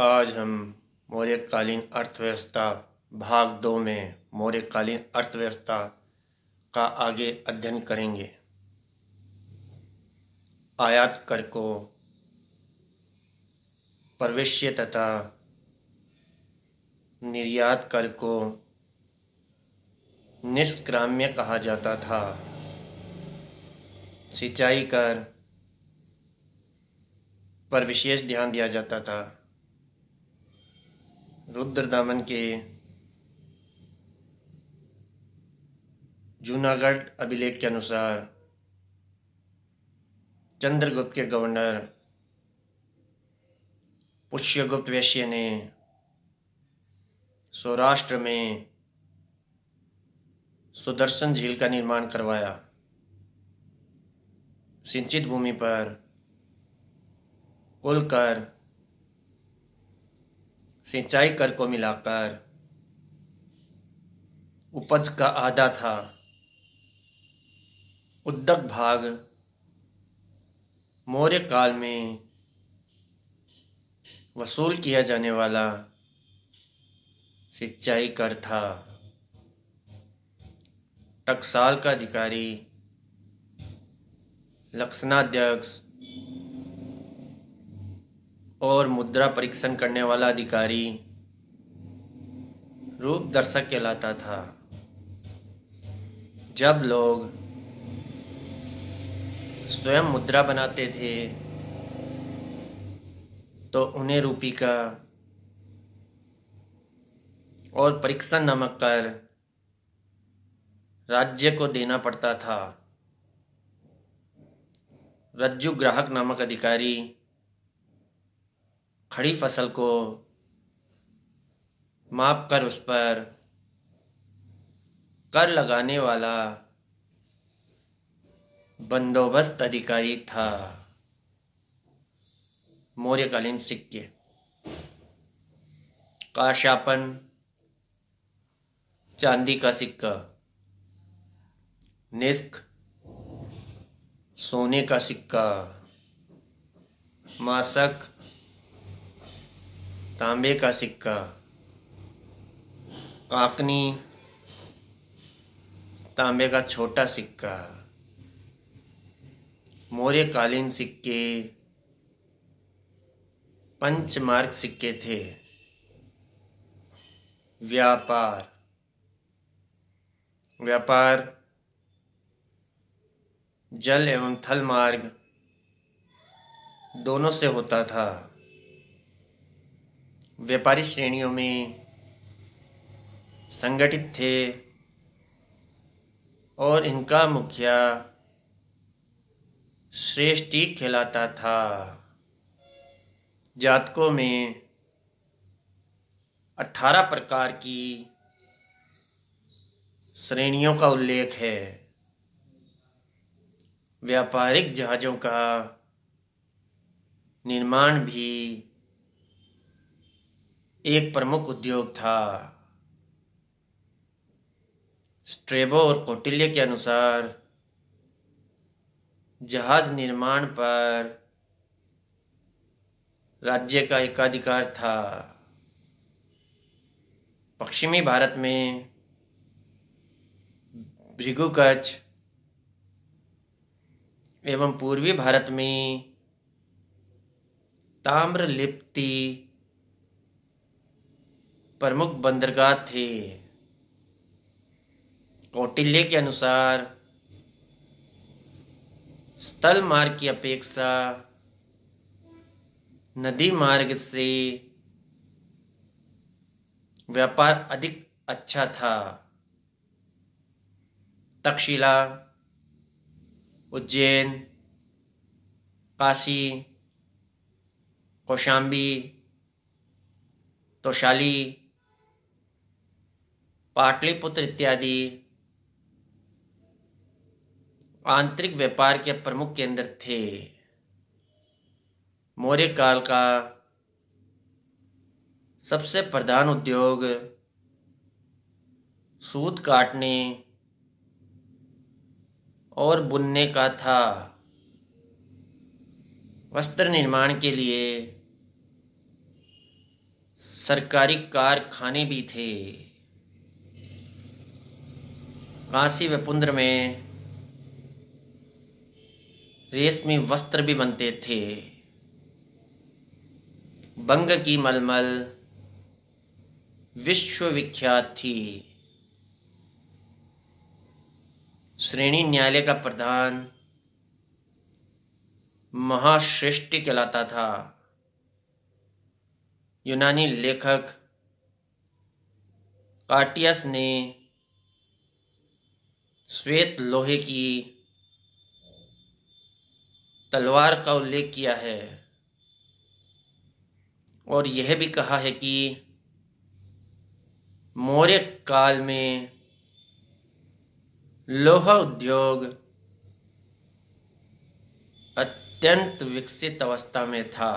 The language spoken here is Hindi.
आज हम मौर्यकालीन अर्थव्यवस्था भाग दो में मौर्यकालीन अर्थव्यवस्था का आगे अध्ययन करेंगे आयात कर को प्रवेश तथा निर्यात कर को निष्क्राम्य कहा जाता था सिंचाई कर पर विशेष ध्यान दिया जाता था रुद्र दामन के जूनागढ़ अभिलेख के अनुसार चंद्रगुप्त के गवर्नर पुष्यगुप्त वैश्य ने सौराष्ट्र में सुदर्शन झील का निर्माण करवाया सिंचित भूमि पर कुलकर सिंचाई कर को मिलाकर उपज का आधा था उद्दक भाग मौर्य काल में वसूल किया जाने वाला सिंचाई कर था टकसाल का अधिकारी लक्षणाध्यक्ष और मुद्रा परीक्षण करने वाला अधिकारी रूप दर्शक कहलाता था जब लोग स्वयं मुद्रा बनाते थे तो उन्हें रूपी का और परीक्षण नामक कर राज्य को देना पड़ता था रज्जु ग्राहक नामक अधिकारी खड़ी फसल को माप कर उस पर कर लगाने वाला बंदोबस्त अधिकारी था मौर्यकालीन सिक्के काशापन चांदी का सिक्का निस्क सोने का सिक्का मासक तांबे का सिक्का काकनी तांबे का छोटा सिक्का मौर्य कालीन सिक्के पंचमार्ग सिक्के थे व्यापार व्यापार जल एवं थल मार्ग दोनों से होता था व्यापारी श्रेणियों में संगठित थे और इनका मुखिया श्रेष्ठी कहलाता था जातकों में अठारह प्रकार की श्रेणियों का उल्लेख है व्यापारिक जहाज़ों का निर्माण भी एक प्रमुख उद्योग था स्ट्रेबो और कौटिल्य के अनुसार जहाज निर्माण पर राज्य का एकाधिकार था पश्चिमी भारत में भृगु कच्छ एवं पूर्वी भारत में ताम्रलिप्ति प्रमुख बंदरगाह थे कौटिल्य के अनुसार स्थल मार्ग की अपेक्षा नदी मार्ग से व्यापार अधिक अच्छा था तक्षशिला उज्जैन काशी कौशाम्बी तोशाली पाटलिपुत्र इत्यादि आंतरिक व्यापार के प्रमुख केंद्र थे मौर्य काल का सबसे प्रधान उद्योग सूत काटने और बुनने का था वस्त्र निर्माण के लिए सरकारी कारखाने भी थे काशी वपुंद्र में रेशमी वस्त्र भी बनते थे बंग की मलमल विश्वविख्यात थी श्रेणी न्यायालय का प्रधान महाश्रेष्ठी कहलाता था यूनानी लेखक काटियस ने श्वेत लोहे की तलवार का उल्लेख किया है और यह भी कहा है कि मौर्य काल में लोहा उद्योग अत्यंत विकसित अवस्था में था